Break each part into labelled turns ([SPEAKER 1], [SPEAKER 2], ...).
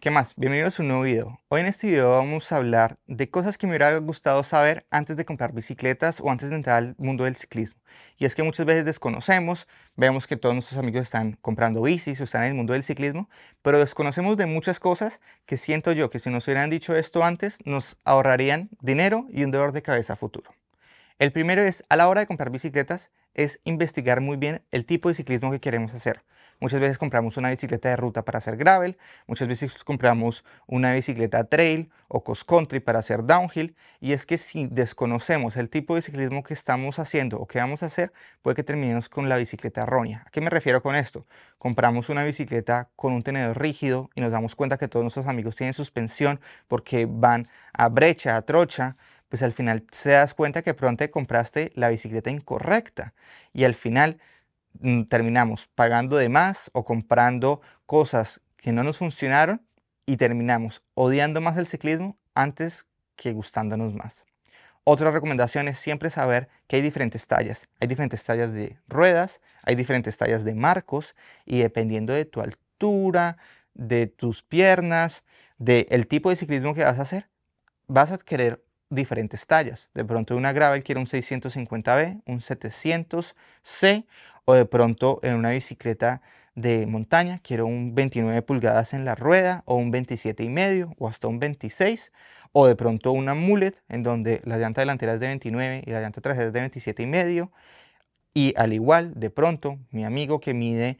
[SPEAKER 1] ¿Qué más? Bienvenidos a un nuevo video. Hoy en este video vamos a hablar de cosas que me hubiera gustado saber antes de comprar bicicletas o antes de entrar al mundo del ciclismo. Y es que muchas veces desconocemos, vemos que todos nuestros amigos están comprando bicis o están en el mundo del ciclismo, pero desconocemos de muchas cosas que siento yo que si nos hubieran dicho esto antes nos ahorrarían dinero y un dolor de cabeza futuro. El primero es, a la hora de comprar bicicletas, es investigar muy bien el tipo de ciclismo que queremos hacer. Muchas veces compramos una bicicleta de ruta para hacer gravel, muchas veces compramos una bicicleta trail o cross country para hacer downhill y es que si desconocemos el tipo de ciclismo que estamos haciendo o que vamos a hacer, puede que terminemos con la bicicleta errónea. ¿A qué me refiero con esto? Compramos una bicicleta con un tenedor rígido y nos damos cuenta que todos nuestros amigos tienen suspensión porque van a brecha, a trocha, pues al final te das cuenta que pronto compraste la bicicleta incorrecta y al final Mm, terminamos pagando de más o comprando cosas que no nos funcionaron y terminamos odiando más el ciclismo antes que gustándonos más. Otra recomendación es siempre saber que hay diferentes tallas. Hay diferentes tallas de ruedas, hay diferentes tallas de marcos y dependiendo de tu altura, de tus piernas, del el tipo de ciclismo que vas a hacer, vas a adquirir diferentes tallas. De pronto una gravel quiere un 650B, un 700C o de pronto en una bicicleta de montaña, quiero un 29 pulgadas en la rueda o un 27 y medio o hasta un 26 o de pronto una mullet en donde la llanta delantera es de 29 y la llanta trasera es de 27 y medio y al igual de pronto mi amigo que mide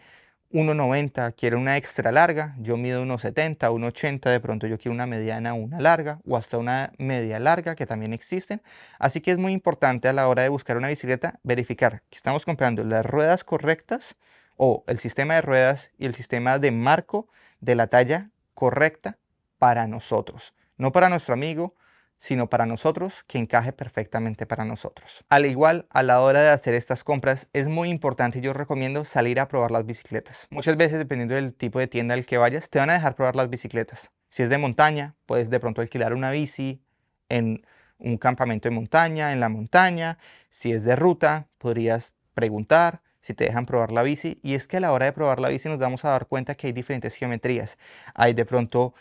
[SPEAKER 1] 1,90, quiero una extra larga, yo mido 1,70, 1,80, de pronto yo quiero una mediana, una larga o hasta una media larga que también existen. Así que es muy importante a la hora de buscar una bicicleta verificar que estamos comprando las ruedas correctas o el sistema de ruedas y el sistema de marco de la talla correcta para nosotros, no para nuestro amigo, sino para nosotros, que encaje perfectamente para nosotros. Al igual, a la hora de hacer estas compras, es muy importante y yo recomiendo salir a probar las bicicletas. Muchas veces, dependiendo del tipo de tienda al que vayas, te van a dejar probar las bicicletas. Si es de montaña, puedes de pronto alquilar una bici en un campamento de montaña, en la montaña. Si es de ruta, podrías preguntar si te dejan probar la bici. Y es que a la hora de probar la bici nos vamos a dar cuenta que hay diferentes geometrías. Hay de pronto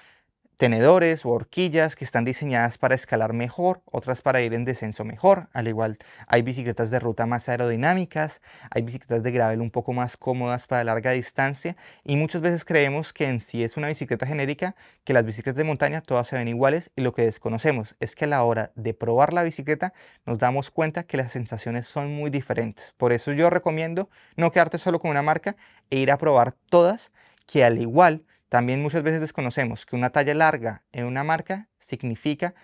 [SPEAKER 1] tenedores o horquillas que están diseñadas para escalar mejor, otras para ir en descenso mejor, al igual hay bicicletas de ruta más aerodinámicas, hay bicicletas de gravel un poco más cómodas para larga distancia y muchas veces creemos que en sí es una bicicleta genérica, que las bicicletas de montaña todas se ven iguales y lo que desconocemos es que a la hora de probar la bicicleta nos damos cuenta que las sensaciones son muy diferentes. Por eso yo recomiendo no quedarte solo con una marca e ir a probar todas que al igual también muchas veces desconocemos que una talla larga en una marca significa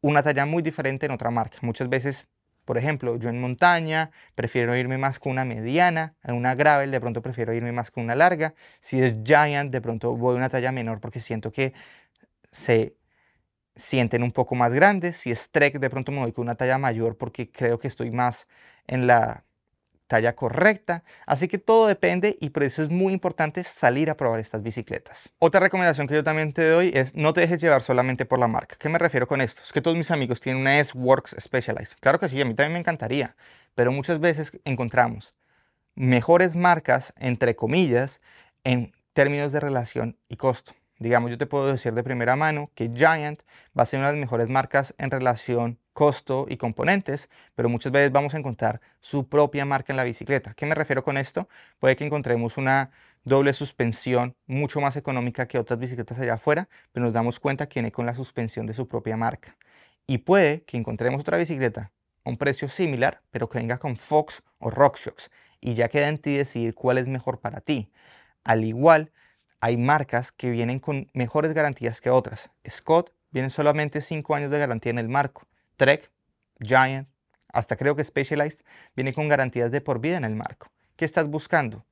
[SPEAKER 1] una talla muy diferente en otra marca. Muchas veces, por ejemplo, yo en montaña prefiero irme más con una mediana, en una gravel de pronto prefiero irme más con una larga. Si es giant, de pronto voy a una talla menor porque siento que se sienten un poco más grandes. Si es trek, de pronto me voy con una talla mayor porque creo que estoy más en la correcta. Así que todo depende y por eso es muy importante salir a probar estas bicicletas. Otra recomendación que yo también te doy es no te dejes llevar solamente por la marca. ¿Qué me refiero con esto? Es que todos mis amigos tienen una S-Works Specialized. Claro que sí, a mí también me encantaría, pero muchas veces encontramos mejores marcas, entre comillas, en términos de relación y costo. Digamos, yo te puedo decir de primera mano que Giant va a ser una de las mejores marcas en relación costo y componentes, pero muchas veces vamos a encontrar su propia marca en la bicicleta. ¿Qué me refiero con esto? Puede que encontremos una doble suspensión mucho más económica que otras bicicletas allá afuera, pero nos damos cuenta que viene con la suspensión de su propia marca. Y puede que encontremos otra bicicleta a un precio similar, pero que venga con Fox o RockShox. Y ya queda en ti decidir cuál es mejor para ti. Al igual, hay marcas que vienen con mejores garantías que otras. Scott viene solamente 5 años de garantía en el marco. Trek, Giant, hasta creo que Specialized, viene con garantías de por vida en el marco. ¿Qué estás buscando?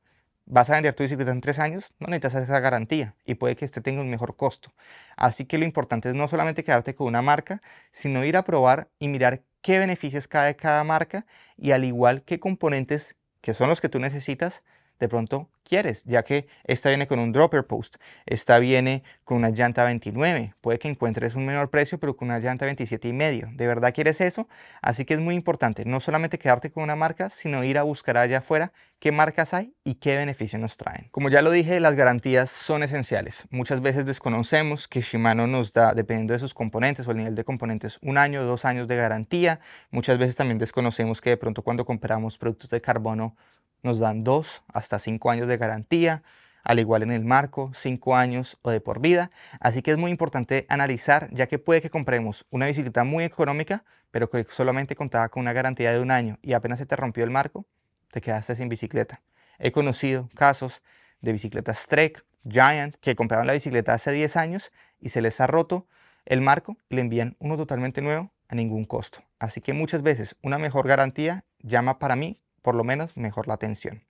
[SPEAKER 1] ¿Vas a vender tu bicicleta en tres años? No necesitas esa garantía y puede que este tenga un mejor costo. Así que lo importante es no solamente quedarte con una marca, sino ir a probar y mirar qué beneficios cae cada marca y al igual qué componentes, que son los que tú necesitas, de pronto quieres, ya que esta viene con un dropper post, esta viene con una llanta 29, puede que encuentres un menor precio, pero con una llanta 27 y medio. ¿De verdad quieres eso? Así que es muy importante no solamente quedarte con una marca, sino ir a buscar allá afuera qué marcas hay y qué beneficios nos traen. Como ya lo dije, las garantías son esenciales. Muchas veces desconocemos que Shimano nos da, dependiendo de sus componentes o el nivel de componentes, un año, o dos años de garantía. Muchas veces también desconocemos que de pronto cuando compramos productos de carbono nos dan dos hasta cinco años de garantía, al igual en el marco, cinco años o de por vida. Así que es muy importante analizar, ya que puede que compremos una bicicleta muy económica, pero que solamente contaba con una garantía de un año y apenas se te rompió el marco, te quedaste sin bicicleta. He conocido casos de bicicletas Trek, Giant, que compraban la bicicleta hace 10 años y se les ha roto el marco y le envían uno totalmente nuevo a ningún costo. Así que muchas veces una mejor garantía llama para mí por lo menos mejor la atención.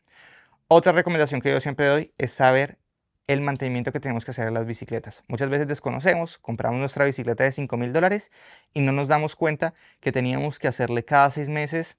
[SPEAKER 1] Otra recomendación que yo siempre doy es saber el mantenimiento que tenemos que hacer en las bicicletas. Muchas veces desconocemos, compramos nuestra bicicleta de 5 mil dólares y no nos damos cuenta que teníamos que hacerle cada seis meses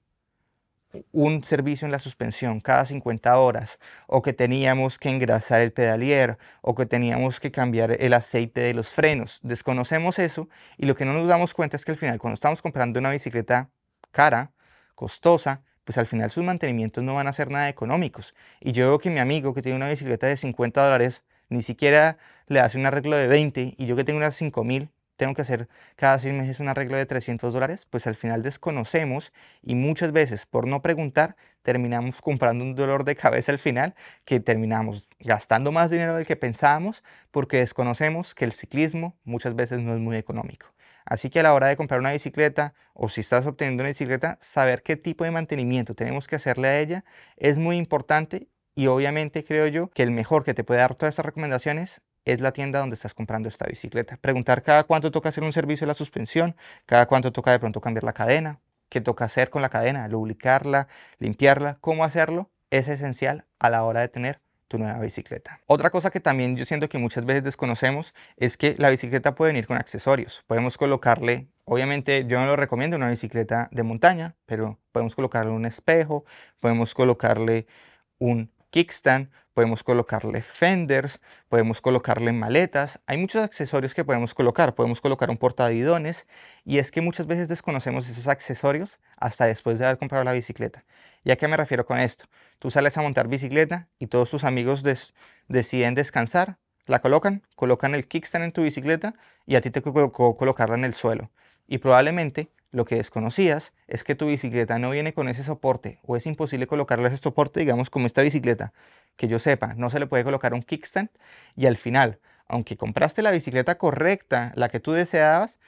[SPEAKER 1] un servicio en la suspensión cada 50 horas, o que teníamos que engrasar el pedalier, o que teníamos que cambiar el aceite de los frenos. Desconocemos eso y lo que no nos damos cuenta es que al final cuando estamos comprando una bicicleta cara, costosa, pues al final sus mantenimientos no van a ser nada económicos. Y yo veo que mi amigo que tiene una bicicleta de 50 dólares, ni siquiera le hace un arreglo de 20 y yo que tengo unas 5 mil, tengo que hacer cada seis meses un arreglo de 300 dólares, pues al final desconocemos y muchas veces por no preguntar terminamos comprando un dolor de cabeza al final que terminamos gastando más dinero del que pensábamos porque desconocemos que el ciclismo muchas veces no es muy económico. Así que a la hora de comprar una bicicleta o si estás obteniendo una bicicleta, saber qué tipo de mantenimiento tenemos que hacerle a ella es muy importante y obviamente creo yo que el mejor que te puede dar todas estas recomendaciones es la tienda donde estás comprando esta bicicleta. Preguntar cada cuánto toca hacer un servicio de la suspensión, cada cuánto toca de pronto cambiar la cadena, qué toca hacer con la cadena, lubricarla, limpiarla, cómo hacerlo, es esencial a la hora de tener nueva bicicleta. Otra cosa que también yo siento que muchas veces desconocemos es que la bicicleta puede venir con accesorios. Podemos colocarle, obviamente yo no lo recomiendo una bicicleta de montaña, pero podemos colocarle un espejo, podemos colocarle un kickstand, podemos colocarle fenders, podemos colocarle maletas, hay muchos accesorios que podemos colocar, podemos colocar un portavidones y es que muchas veces desconocemos esos accesorios hasta después de haber comprado la bicicleta. ¿Y a qué me refiero con esto? Tú sales a montar bicicleta y todos tus amigos deciden descansar, la colocan, colocan el kickstand en tu bicicleta y a ti te tocó colocarla en el suelo. Y probablemente lo que desconocías es que tu bicicleta no viene con ese soporte o es imposible colocarle ese soporte, digamos como esta bicicleta, que yo sepa, no se le puede colocar un kickstand y al final, aunque compraste la bicicleta correcta, la que tú deseabas,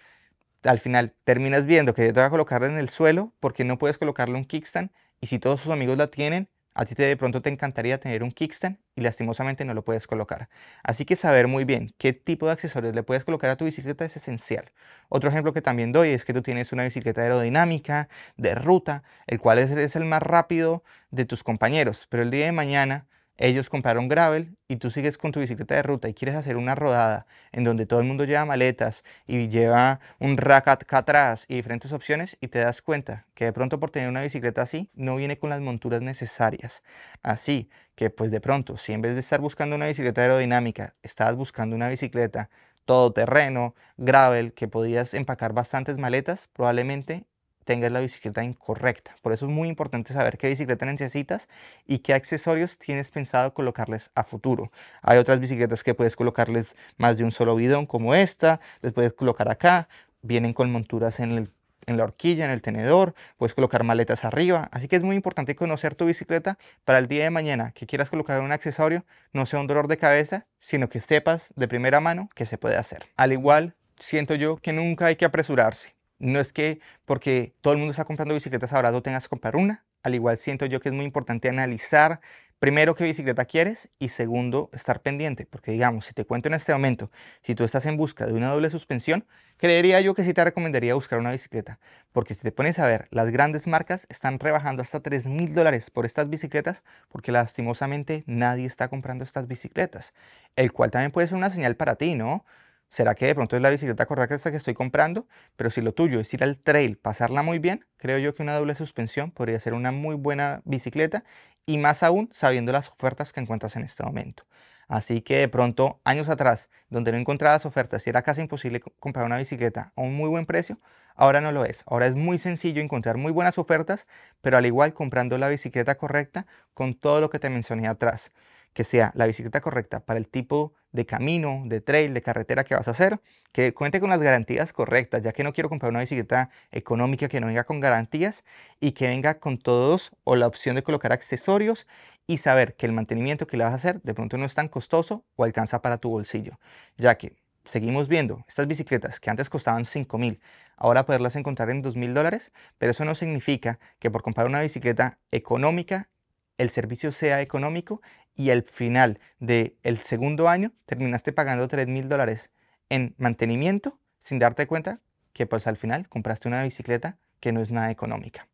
[SPEAKER 1] al final terminas viendo que te va a colocar en el suelo porque no puedes colocarle un kickstand y si todos sus amigos la tienen, a ti de pronto te encantaría tener un kickstand y lastimosamente no lo puedes colocar. Así que saber muy bien qué tipo de accesorios le puedes colocar a tu bicicleta es esencial. Otro ejemplo que también doy es que tú tienes una bicicleta aerodinámica, de ruta, el cual es el más rápido de tus compañeros, pero el día de mañana ellos compraron gravel y tú sigues con tu bicicleta de ruta y quieres hacer una rodada en donde todo el mundo lleva maletas y lleva un rack atrás y diferentes opciones y te das cuenta que de pronto por tener una bicicleta así no viene con las monturas necesarias. Así que pues de pronto, si en vez de estar buscando una bicicleta aerodinámica, estabas buscando una bicicleta todoterreno, gravel, que podías empacar bastantes maletas, probablemente tengas la bicicleta incorrecta. Por eso es muy importante saber qué bicicleta necesitas y qué accesorios tienes pensado colocarles a futuro. Hay otras bicicletas que puedes colocarles más de un solo bidón como esta, les puedes colocar acá, vienen con monturas en en la horquilla, en el tenedor, puedes colocar maletas arriba. Así que es muy importante conocer tu bicicleta para el día de mañana que quieras colocar un accesorio, no sea un dolor de cabeza, sino que sepas de primera mano que se puede hacer. Al igual, siento yo que nunca hay que apresurarse. No es que porque todo el mundo está comprando bicicletas ahora tú tengas que comprar una. Al igual siento yo que es muy importante analizar primero qué bicicleta quieres y segundo estar pendiente. Porque digamos, si te cuento en este momento, si tú estás en busca de una doble suspensión, creería yo que sí te recomendaría buscar una bicicleta. Porque si te pones a ver, las grandes marcas están rebajando hasta 3 mil dólares por estas bicicletas porque lastimosamente nadie está comprando estas bicicletas. El cual también puede ser una señal para ti, ¿no? ¿Será que de pronto es la bicicleta esa que estoy comprando? Pero si lo tuyo es ir al trail, pasarla muy bien, creo yo que una doble suspensión podría ser una muy buena bicicleta y más aún sabiendo las ofertas que encuentras en este momento. Así que de pronto, años atrás, donde no encontrabas ofertas y era casi imposible comprar una bicicleta a un muy buen precio, ahora no lo es. Ahora es muy sencillo encontrar muy buenas ofertas, pero al igual comprando la bicicleta correcta con todo lo que te mencioné atrás que sea la bicicleta correcta para el tipo de camino, de trail, de carretera que vas a hacer, que cuente con las garantías correctas, ya que no quiero comprar una bicicleta económica que no venga con garantías y que venga con todos o la opción de colocar accesorios y saber que el mantenimiento que le vas a hacer de pronto no es tan costoso o alcanza para tu bolsillo, ya que seguimos viendo estas bicicletas que antes costaban $5,000 mil, ahora poderlas encontrar en 2 mil dólares, pero eso no significa que por comprar una bicicleta económica el servicio sea económico y al final del segundo año terminaste pagando 3 mil dólares en mantenimiento sin darte cuenta que pues al final compraste una bicicleta que no es nada económica.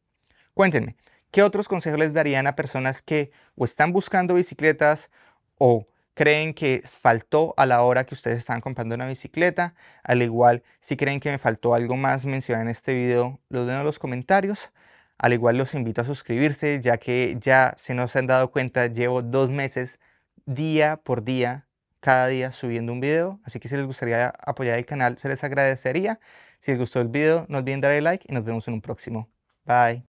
[SPEAKER 1] Cuéntenme, ¿qué otros consejos les darían a personas que o están buscando bicicletas o creen que faltó a la hora que ustedes estaban comprando una bicicleta? Al igual, si creen que me faltó algo más mencionado en este video, lo den en los comentarios. Al igual los invito a suscribirse, ya que ya se nos han dado cuenta, llevo dos meses día por día, cada día subiendo un video. Así que si les gustaría apoyar el canal, se les agradecería. Si les gustó el video, no olviden darle like y nos vemos en un próximo. Bye.